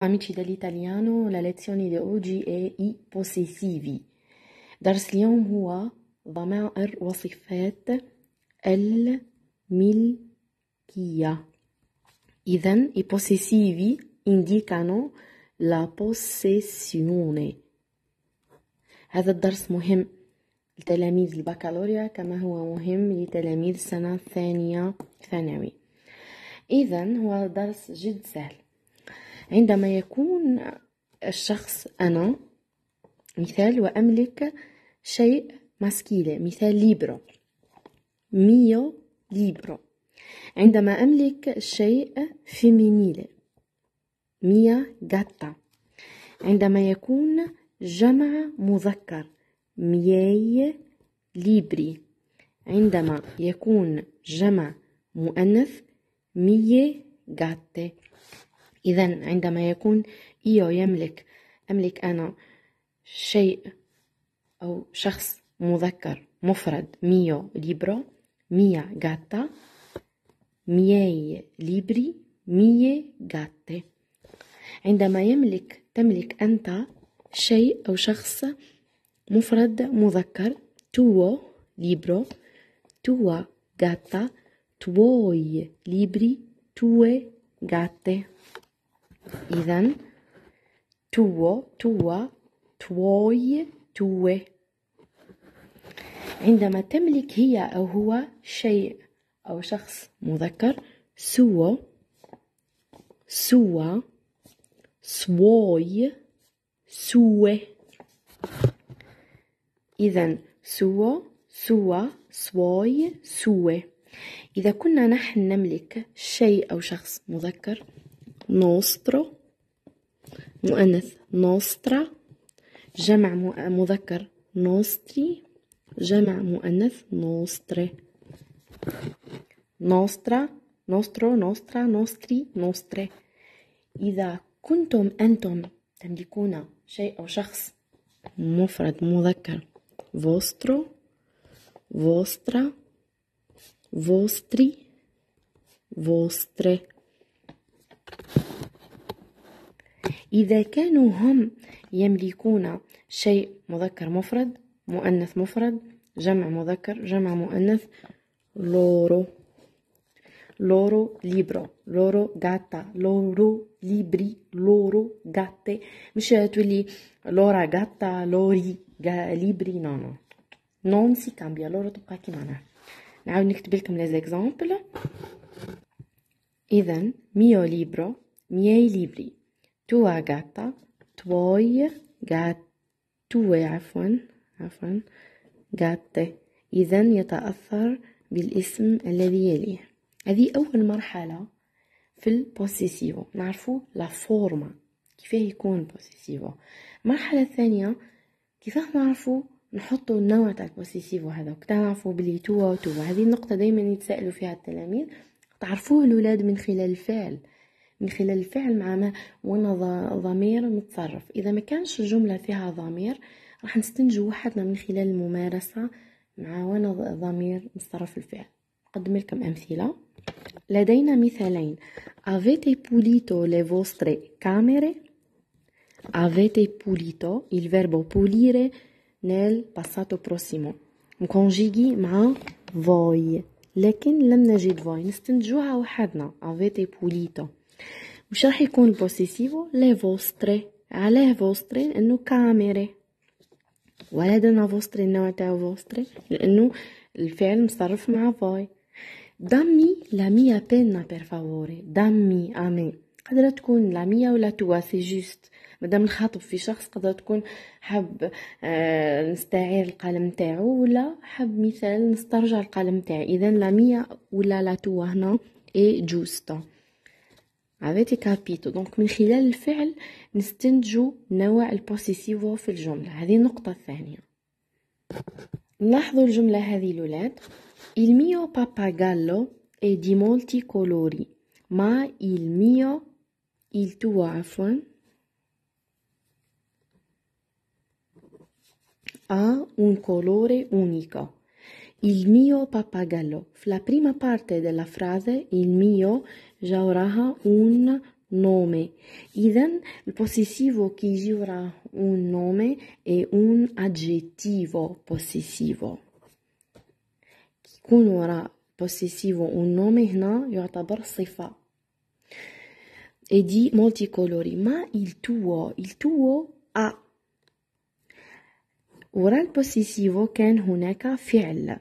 Amici dell'italiano, la lezione di oggi è i possessivi. درس اليوم هو ضمائر وصفات الملكية. إذن i possessivi indicano la possessione. هذا الدرس مهم لتلاميذ البكالوريا كما هو مهم لتلاميذ سنة ثانية ثانوي. إذا هو درس جد سهل. عندما يكون الشخص أنا مثال وأملك شيء ماسكيلي مثال ليبرو ميو ليبرو عندما أملك شيء فيمينيلي ميا جاتا عندما يكون جمع مذكر مياي ليبري عندما يكون جمع مؤنث مية جاتي إذا عندما يكون إيو يملك أملك أنا شيء أو شخص مذكر مفرد ميو ليبرو ميا جاتا مياي ليبري مية جاتي عندما يملك تملك أنت شيء أو شخص مفرد مذكر تو ليبرو توا جاتا توي ليبري توي جاتي إذا تو تو توي توي عندما تملك هي أو هو شيء أو شخص مذكر سو سوى سواي إذا إذا سوى سوى سواي إذا كنا نحن نملك شيء أو شخص مذكر نوسترو مؤنث نوسترا جمع مذكر نوستري جمع مؤنث نوستري نوسترا نوسترو نوسترا نوستري نوستري إذا كنتم أنتم تملكون شيء أو شخص مفرد مذكر فوسترو فوسترا فوستري فوستري إذا كانوا هم يملكون شيء مذكر مفرد مؤنث مفرد جمع مذكر جمع مؤنث لورو لورو ليبرو لورو غاتا لورو ليبري لورو غاتي مش تولي لورا غاتا لوري غا ليبري نو نو نون سي كامبيا لورو تبقى كيما نعاود نكتب لكم لي زيكزامبل إذا ميو ليبرو مياي ليبري توا غاتا توي غات توي عفوا عفوا gatte إذا يتأثر بالاسم الذي يليه هذه أول مرحلة في البوسيسيفو نعرفو لا فورما كيفاه يكون بوسيسيفو المرحلة الثانية كيفاه نعرفو نحطو النوع تاع البوسيسيفو هذا كتا نعرفو بلي توا توا هذه النقطة دايما يتسائلوا فيها التلاميذ تعرفوه الولاد من خلال الفعل من خلال الفعل مع ما وانا ضمير متصرف اذا ما كانش الجمله فيها ضمير راح نستنجو وحدنا من خلال الممارسه مع وانا ضمير متصرف الفعل نقدم لكم امثله لدينا مثالين avete pulito le vostre camere avete pulito il verbo pulire nel passato prossimo مكونجيغي مع voi لكن لم نجد فوي نستنتجوها وحدنا افيتي بوليتو مش راح يكون البوسيسيفو لي فوستري علاه فوستري انه كاميري ولا دنا فوستري النوع تاع فوستري لانه الفعل مصرف مع فوي دامي لا ا بينا بير فافوري دامي امي قدرة تكون لامية ولا توا سي جوست مادام نخاطب في شخص قدرة تكون حاب آه، نستعير القلم نتاعو ولا حاب مثال نسترجع القلم نتاعي اذا لامية ولا لا توا هنا اي جوست عرفتي كابيتو دونك من خلال الفعل نستنتجو نوع البوسيسيفو في الجملة هذه النقطة الثانية نلاحظوا الجملة هذه الولاد il mio pappagallo è di molti colori ma il mio il tuo afwan ha un colore unico. Il mio pappagallo. La prima parte della frase il mio già avrà un nome. Iden, il possessivo che giura un nome è un aggettivo possessivo. Chi وراء possessivo un nome هنا يعتبر sifa e di molti colori, ma il tuo, il tuo ha. ورا البوسيسيفو كان هناك فعل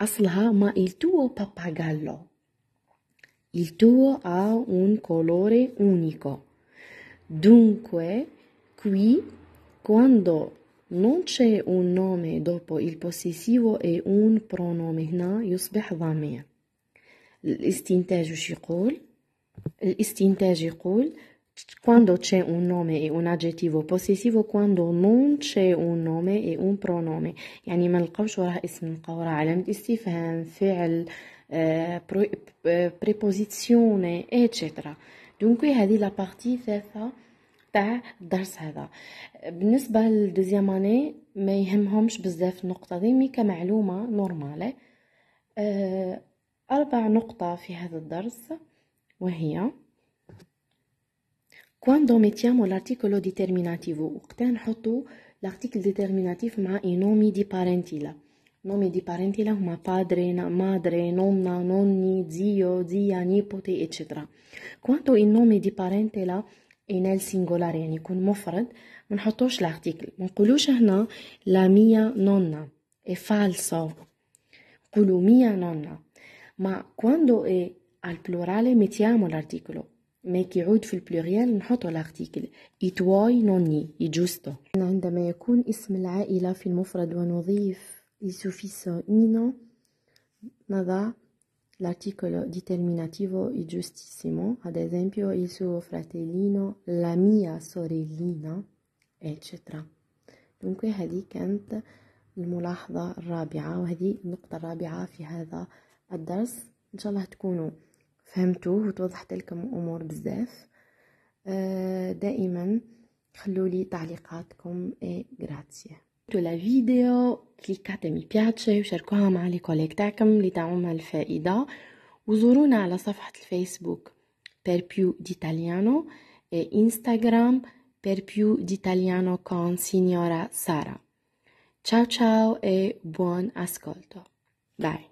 أصلها ma il tuo pappagallo il tuo ha un colore unico dunque qui quando non c'è un nome dopo il possessivo e un pronome هنا يصبح ضمير الاستنتاج شو يقول الاستنتاج يقول quando c'è un nome e un aggettivo possessivo quando non c'è un nome e un pronome يعني ما نلقاوش وراه اسم نلقاو وراه علامه استفهام فعل بريبوزيسيون ايتترا دونك هذه لا بارتي ثالثه تاع الدرس هذا بالنسبه للدوزيام اني ما يهمهمش بزاف النقطه دي مي كمعلومه نورمال آه، اربع نقطه في هذا الدرس وهي quando mettiamo l'articolo determinativo وقتها نحطو l'article determinative مع i nomi di parentela nomi di parentela هما padre, madre, nonna, nonni, zio, zia, nipote eccetera quando il nome di parentela ينال سينغولار يعني يكون مفرد ما نحطوش l'articolo ما نقولوش هنا la mia nonna è falso نقولو mia nonna ma quando è البلورالي ميتيامو الارتيكولو ما كيعود في البلوريال نحطو لارتيكل إتواي نوني يجوستو عندما يكون اسم العائلة في المفرد ونضيف السوفيس اينو نضع l'articolo determinativo giustissimo, ad esempio il suo fratellino, la mia sorellina, eccetera. Dunque هذه كانت الملاحظة الرابعة وهذه النقطة الرابعة في هذا الدرس إن شاء الله تكونوا فهمتوه وتوضحت لكم امور بزاف آه، دائما خلوا لي تعليقاتكم اي غراتسيا تو لا فيديو كليكات مي بياتشي وشاركوها مع لي كوليك تاعكم اللي تعوم الفائده وزورونا على صفحه الفيسبوك بيربيو ديتاليانو انستغرام بيربيو ديتاليانو كون سينيورا سارا تشاو تشاو اي بون اسكولتو باي